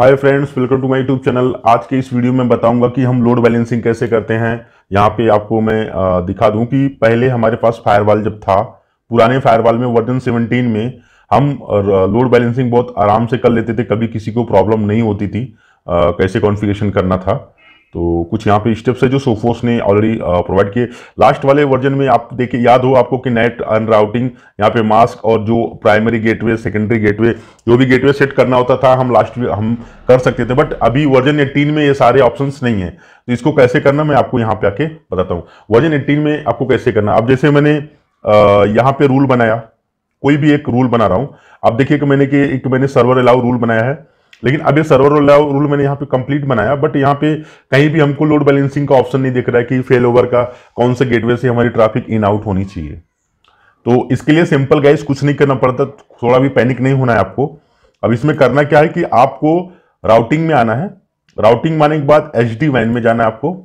hi friends welcome to my YouTube channel आज के इस वीडियो में बताऊंगा कि हम लोड बैलेंसिंग कैसे करते हैं यहाँ पे आपको मैं दिखा दूं कि पहले हमारे पास फायरवाल जब था पुराने फायरवाल में वर्जन 17 में हम लोड बैलेंसिंग बहुत आराम से कर लेते थे कभी किसी को प्रॉब्लम नहीं होती थी कैसे कॉन्फ़िगरेशन करना था तो कुछ यहाँ पे स्टेप्स है जो सोफोस ने ऑलरेडी प्रोवाइड uh, किए लास्ट वाले वर्जन में आप देखिए याद हो आपको कि नेट अनराउटिंग यहाँ पे मास्क और जो प्राइमरी गेटवे सेकेंडरी गेटवे जो भी गेटवे सेट करना होता था हम लास्ट हम कर सकते थे बट अभी वर्जन एटीन में ये सारे ऑप्शंस नहीं है तो इसको कैसे करना मैं आपको यहाँ पे आके बताता हूँ वर्जन एट्टीन में आपको कैसे करना अब जैसे मैंने uh, यहाँ पे रूल बनाया कोई भी एक रूल बना रहा हूँ आप देखिए कि मैंने कि एक मैंने सर्वर अलाउ रूल बनाया है लेकिन अब ये सर्वर रूल मैंने यहाँ पे कंप्लीट बनाया बट यहाँ पे कहीं भी हमको लोड बैलेंसिंग का ऑप्शन नहीं दिख रहा है कि फेल ओवर का कौन सा गेटवे से हमारी ट्रैफिक इन आउट होनी चाहिए तो इसके लिए सिंपल गाइस कुछ नहीं करना पड़ता थोड़ा भी पैनिक नहीं होना है आपको अब इसमें करना क्या है कि आपको राउटिंग में आना है राउटिंग माने के बाद एच डी वैन में जाना है आपको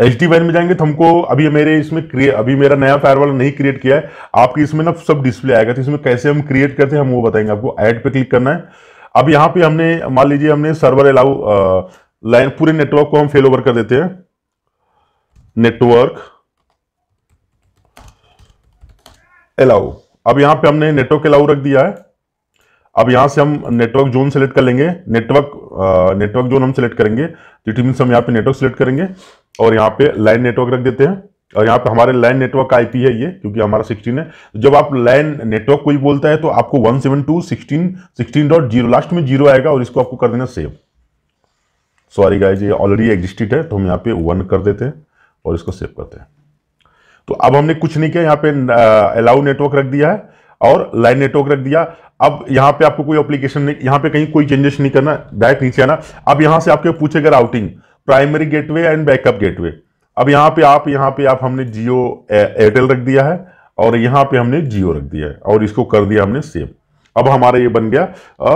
एच डी वैन में जाएंगे तो हमको अभी मेरे इसमें अभी मेरा नया फायरवॉल नहीं क्रिएट किया है आपके इसमें ना सब डिस्प्ले आएगा तो इसमें कैसे हम क्रिएट करते हैं हम वो बताएंगे आपको एड पे क्लिक करना है अब यहां पे हमने मान लीजिए हमने सर्वर अलाउ लाइन पूरे नेटवर्क को हम फेल ओवर कर देते हैं नेटवर्क अलाउ अब यहां पे हमने नेटवर्क अलाउ रख दिया है अब यहां से हम नेटवर्क जोन सेलेक्ट कर लेंगे नेटवर्क नेटवर्क जोन हम सेलेक्ट करेंगे हम यहाँ पे नेटवर्क सेलेक्ट करेंगे और यहां पे लाइन नेटवर्क रख देते हैं और यहाँ पे हमारे लैंड नेटवर्क का आईपी है ये क्योंकि हमारा 16 है जब आप लैंड नेटवर्क कोई बोलता है तो आपको 172.16.16.0 लास्ट में जीरो आएगा और इसको आपको कर देना सेव सॉरी गाइज ये ऑलरेडी एग्जिस्टेड है तो हम यहाँ पे वन कर देते हैं और इसको सेव करते हैं तो अब हमने कुछ नहीं किया यहाँ पे अलाउ नेटवर्क रख दिया है और लाइन नेटवर्क रख दिया अब यहाँ पे आपको कोई एप्लीकेशन नहीं यहाँ पे कहीं कोई चेंजेस नहीं करना डायरेक्ट नीचे आना अब यहाँ से आपके पूछेगा routing primary gateway and backup gateway अब यहाँ पे आप यहाँ पे आप हमने जियो एयरटेल रख दिया है और यहाँ पे हमने जियो रख दिया है और इसको कर दिया हमने सेव अब हमारा ये बन गया आ,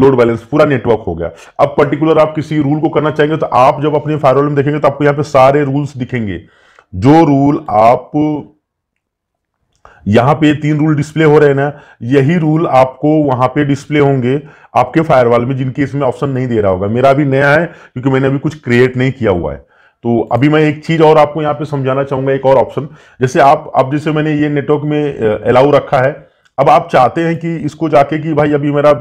लोड बैलेंस पूरा नेटवर्क हो गया अब पर्टिकुलर आप किसी रूल को करना चाहेंगे तो आप जब अपने फायरवॉल में देखेंगे तो आपको यहाँ पे सारे रूल्स दिखेंगे जो रूल आप यहाँ पे तीन रूल डिस्प्ले हो रहे हैं ना यही रूल आपको वहां पे डिस्प्ले होंगे आपके फायरवॉल में जिनके इसमें ऑप्शन नहीं दे रहा होगा मेरा भी नया है क्योंकि मैंने अभी कुछ क्रिएट नहीं किया हुआ है तो अभी मैं एक चीज़ और आपको यहाँ पे समझाना चाहूंगा एक और ऑप्शन जैसे आप अब जैसे मैंने ये नेटवर्क में अलाउ रखा है अब आप चाहते हैं कि इसको जाके कि भाई अभी मेरा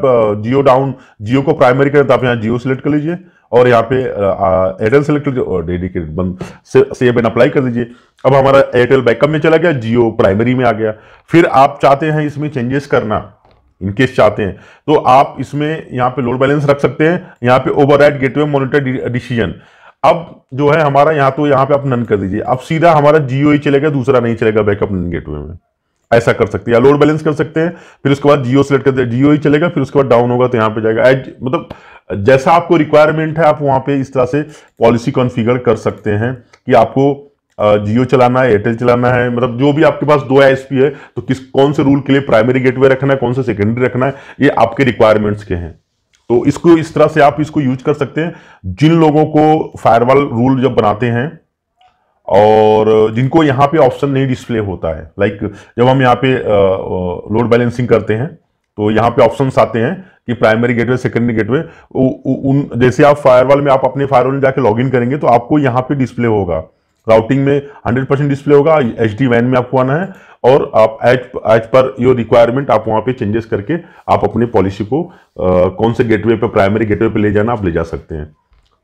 जियो डाउन जियो को प्राइमरी करें तो आप यहाँ जियो सेलेक्ट कर लीजिए और यहाँ पे एयरटेल सेलेक्ट कर लीजिए और डेडिकेट बंद से एंड अप्लाई कर दीजिए अब हमारा एयरटेल बैकअप में चला गया जियो प्राइमरी में आ गया फिर आप चाहते हैं इसमें चेंजेस करना इनकेस चाहते हैं तो आप इसमें यहाँ पे लोड बैलेंस रख सकते हैं यहाँ पे ओवर गेटवे मॉनिटर डिसीजन अब जो है हमारा यहाँ तो यहाँ पे आप नन कर दीजिए अब सीधा हमारा जियो ही e चलेगा दूसरा नहीं चलेगा बैकअप नन गेटवे में ऐसा कर सकते हैं या लोड बैलेंस कर सकते हैं फिर उसके बाद जियो सेलेक्ट करते हैं जियो ही चलेगा फिर उसके बाद डाउन होगा तो यहां पे जाएगा एज मतलब जैसा आपको रिक्वायरमेंट है आप वहां पे इस तरह से पॉलिसी कॉन्फ़िगर कर सकते हैं कि आपको जियो e चलाना है एयरटेल चलाना है मतलब जो भी आपके पास दो आई है तो किस कौन से रूल के लिए प्राइमरी गेटवे रखना है कौन सा से सेकेंडरी रखना है ये आपके रिक्वायरमेंट्स के हैं तो इसको इस तरह से आप इसको यूज कर सकते हैं जिन लोगों को फायरवॉल रूल जब बनाते हैं और जिनको यहाँ पे ऑप्शन नहीं डिस्प्ले होता है लाइक जब हम यहाँ पे लोड बैलेंसिंग करते हैं तो यहाँ पे ऑप्शंस आते हैं कि प्राइमरी गेटवे सेकेंडरी गेटवे उन जैसे आप फायरवॉल में आप अपने फायरवॉल में जाके लॉगिन करेंगे तो आपको यहाँ पे डिस्प्ले होगा राउटिंग में 100 परसेंट डिस्प्ले होगा एच डी वैन में आपको आना है और आप as as per your requirement आप वहाँ पे चेंजेस करके आप अपने पॉलिसी को आ, कौन से गेटवे पे प्राइमरी गेटवे पे ले जाना आप ले जा सकते हैं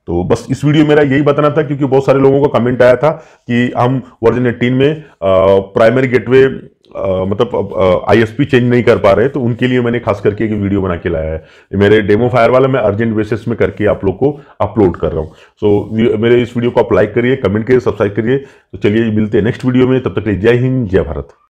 तो बस इस वीडियो मेरा यही बताना था क्योंकि बहुत सारे लोगों का कमेंट आया था कि हम वर्जन एटीन में प्राइमरी गेटवे मतलब आईएसपी चेंज नहीं कर पा रहे तो उनके लिए मैंने खास करके एक वीडियो बना के लाया है मेरे डेमो फायर वाला मैं अर्जेंट बेसिस में करके आप लोग को अपलोड कर रहा हूँ सो so, मेरे इस वीडियो को आप लाइक करिए कमेंट करिए सब्सक्राइब करिए तो चलिए मिलते हैं नेक्स्ट वीडियो में तब तक जय हिंद जय भारत